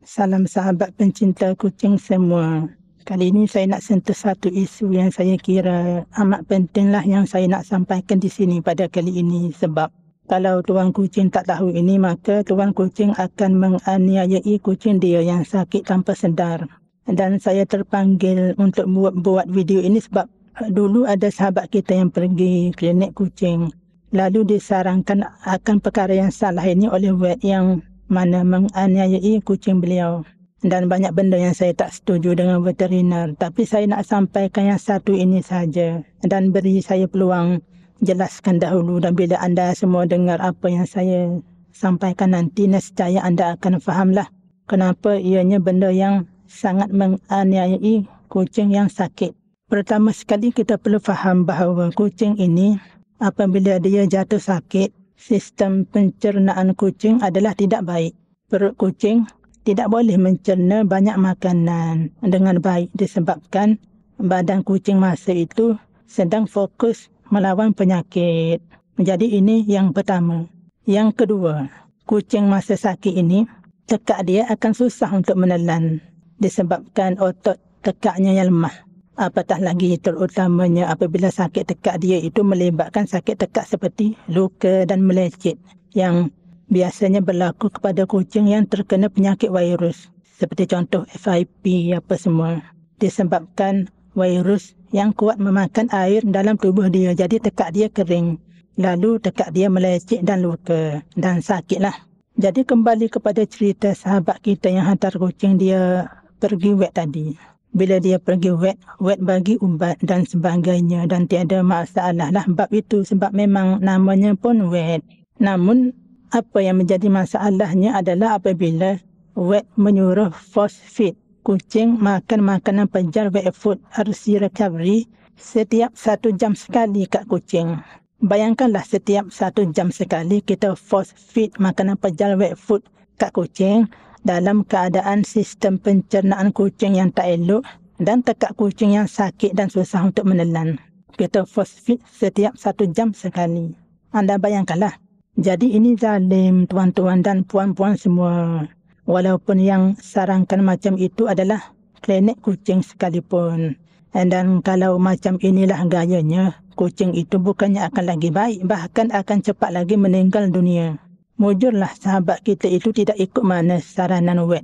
Salam sahabat pencinta kucing semua. Kali ini saya nak sentuh satu isu yang saya kira amat pentinglah yang saya nak sampaikan di sini pada kali ini sebab kalau tuan kucing tak tahu ini maka tuan kucing akan menganiayai kucing dia yang sakit tanpa sedar. Dan saya terpanggil untuk buat buat video ini sebab dulu ada sahabat kita yang pergi klinik kucing lalu disarankan akan perkara yang salah ini oleh vet yang mana menganiayai kucing beliau dan banyak benda yang saya tak setuju dengan veteriner tapi saya nak sampaikan yang satu ini saja dan beri saya peluang jelaskan dahulu dan bila anda semua dengar apa yang saya sampaikan nanti nescaya anda akan fahamlah kenapa ianya benda yang sangat menganiayai kucing yang sakit pertama sekali kita perlu faham bahawa kucing ini apabila dia jatuh sakit, sistem pencernaan kucing adalah tidak baik. Perut kucing tidak boleh mencerna banyak makanan dengan baik disebabkan badan kucing masa itu sedang fokus melawan penyakit. Jadi ini yang pertama. Yang kedua, kucing masa sakit ini tekak dia akan susah untuk menelan disebabkan otot tekaknya yang lemah. Apatah lagi terutamanya apabila sakit tekak dia itu melibatkan sakit tekak seperti luka dan melecit yang biasanya berlaku kepada kucing yang terkena penyakit virus seperti contoh FIP apa semua disebabkan virus yang kuat memakan air dalam tubuh dia jadi tekak dia kering lalu tekak dia melecit dan luka dan sakitlah. Jadi kembali kepada cerita sahabat kita yang hantar kucing dia pergi wet tadi bila dia pergi wet wet bagi ubat dan sebagainya dan tiada masalah lah bab itu sebab memang namanya pun wet namun apa yang menjadi masalahnya adalah apabila wet menyuruh force feed kucing makan makanan penjal wet food RC recovery setiap satu jam sekali kat kucing. Bayangkanlah setiap satu jam sekali kita force feed makanan penjal wet food kat kucing dalam keadaan sistem pencernaan kucing yang tak elok dan tekak kucing yang sakit dan susah untuk menelan. Kita first feed setiap satu jam sekali. Anda bayangkanlah. Jadi ini zalim tuan-tuan dan puan-puan semua. Walaupun yang sarankan macam itu adalah klinik kucing sekalipun. Dan kalau macam inilah gayanya, kucing itu bukannya akan lagi baik, bahkan akan cepat lagi meninggal dunia. Mujurlah sahabat kita itu tidak ikut mana saranan wet.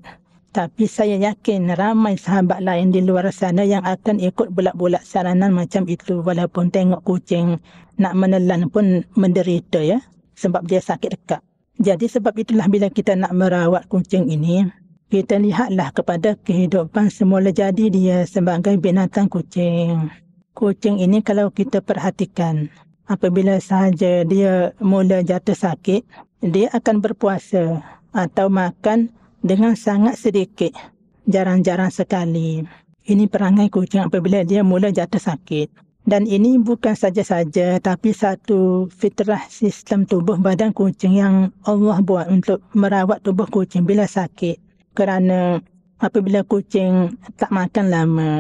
Tapi saya yakin ramai sahabat lain di luar sana yang akan ikut bulat-bulat saranan macam itu walaupun tengok kucing nak menelan pun menderita ya sebab dia sakit dekat. Jadi sebab itulah bila kita nak merawat kucing ini, kita lihatlah kepada kehidupan semula jadi dia sebagai binatang kucing. Kucing ini kalau kita perhatikan, apabila sahaja dia mula jatuh sakit, dia akan berpuasa atau makan dengan sangat sedikit, jarang-jarang sekali. Ini perangai kucing apabila dia mula jatuh sakit. Dan ini bukan saja-saja tapi satu fitrah sistem tubuh badan kucing yang Allah buat untuk merawat tubuh kucing bila sakit. Kerana apabila kucing tak makan lama,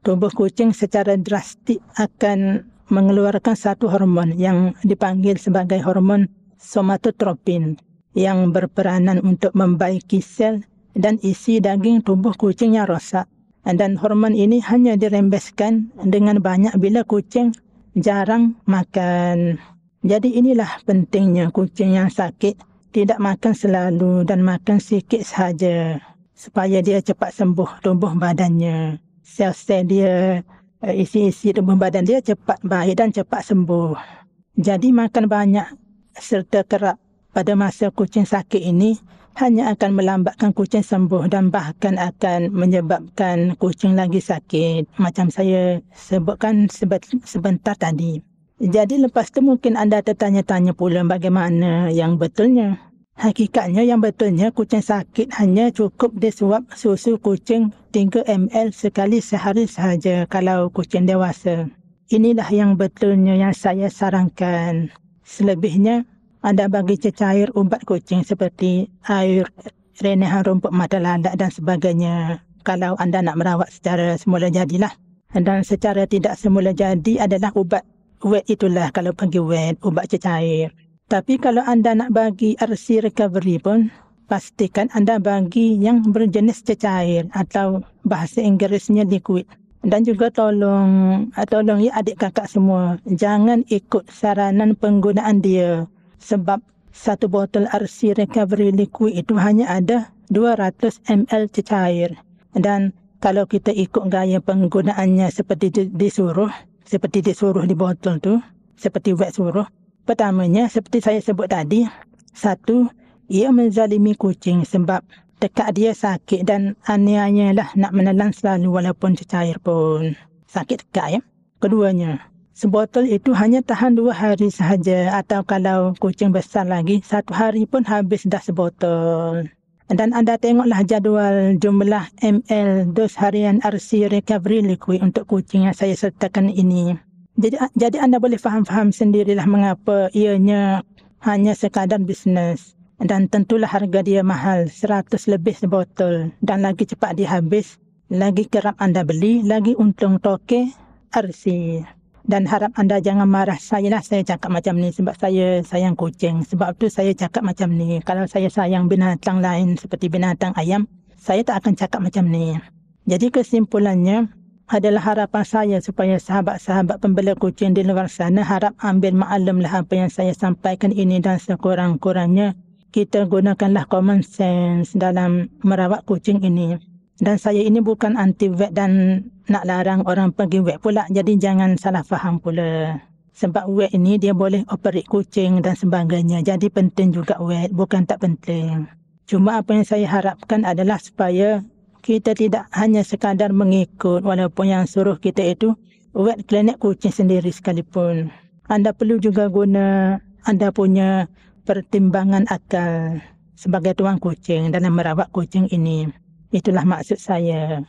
tubuh kucing secara drastik akan mengeluarkan satu hormon yang dipanggil sebagai hormon somatotropin yang berperanan untuk membaiki sel dan isi daging tubuh kucing yang rosak. Dan hormon ini hanya dirembeskan dengan banyak bila kucing jarang makan. Jadi inilah pentingnya kucing yang sakit tidak makan selalu dan makan sikit sahaja supaya dia cepat sembuh tubuh badannya. Sel-sel dia, eh, isi-isi tubuh badan dia cepat baik dan cepat sembuh. Jadi makan banyak serta kerap pada masa kucing sakit ini hanya akan melambatkan kucing sembuh dan bahkan akan menyebabkan kucing lagi sakit macam saya sebutkan sebentar tadi. Jadi lepas tu mungkin anda tertanya-tanya pula bagaimana yang betulnya. Hakikatnya yang betulnya kucing sakit hanya cukup disuap susu kucing 3 ml sekali sehari sahaja kalau kucing dewasa. Inilah yang betulnya yang saya sarankan. Selebihnya, anda bagi hmm. cecair ubat kucing seperti air renehan rumput mata landak dan sebagainya. Kalau anda nak merawat secara semula jadilah. Dan secara tidak semula jadi adalah ubat wet itulah kalau pergi wet, ubat cecair. Tapi kalau anda nak bagi RC recovery pun, pastikan anda bagi yang berjenis cecair atau bahasa Inggerisnya liquid. Dan juga tolong, tolong ya adik kakak semua, jangan ikut saranan penggunaan dia sebab satu botol RC recovery liquid itu hanya ada 200 ml cecair. Dan kalau kita ikut gaya penggunaannya seperti disuruh, seperti disuruh di botol tu, seperti wet suruh, pertamanya seperti saya sebut tadi, satu, ia menzalimi kucing sebab dekat dia sakit dan aniayalah nak menelan selalu walaupun cecair pun. Sakit dekat ya. Keduanya, sebotol itu hanya tahan dua hari sahaja atau kalau kucing besar lagi, satu hari pun habis dah sebotol. Dan anda tengoklah jadual jumlah ml dos harian RC recovery liquid untuk kucing yang saya sertakan ini. Jadi, jadi anda boleh faham-faham sendirilah mengapa ianya hanya sekadar bisnes. Dan tentulah harga dia mahal, 100 lebih sebotol. Dan lagi cepat dihabis, lagi kerap anda beli, lagi untung toke RC dan harap anda jangan marah saya lah saya cakap macam ni sebab saya sayang kucing sebab tu saya cakap macam ni kalau saya sayang binatang lain seperti binatang ayam saya tak akan cakap macam ni jadi kesimpulannya adalah harapan saya supaya sahabat-sahabat pembela kucing di luar sana harap ambil maklumlah apa yang saya sampaikan ini dan sekurang-kurangnya kita gunakanlah common sense dalam merawat kucing ini dan saya ini bukan anti vet dan nak larang orang pergi vet pula jadi jangan salah faham pula sebab vet ini dia boleh operate kucing dan sebagainya jadi penting juga vet bukan tak penting cuma apa yang saya harapkan adalah supaya kita tidak hanya sekadar mengikut walaupun yang suruh kita itu vet klinik kucing sendiri sekalipun anda perlu juga guna anda punya pertimbangan akal sebagai tuan kucing dalam merawat kucing ini. Itulah maksud saya.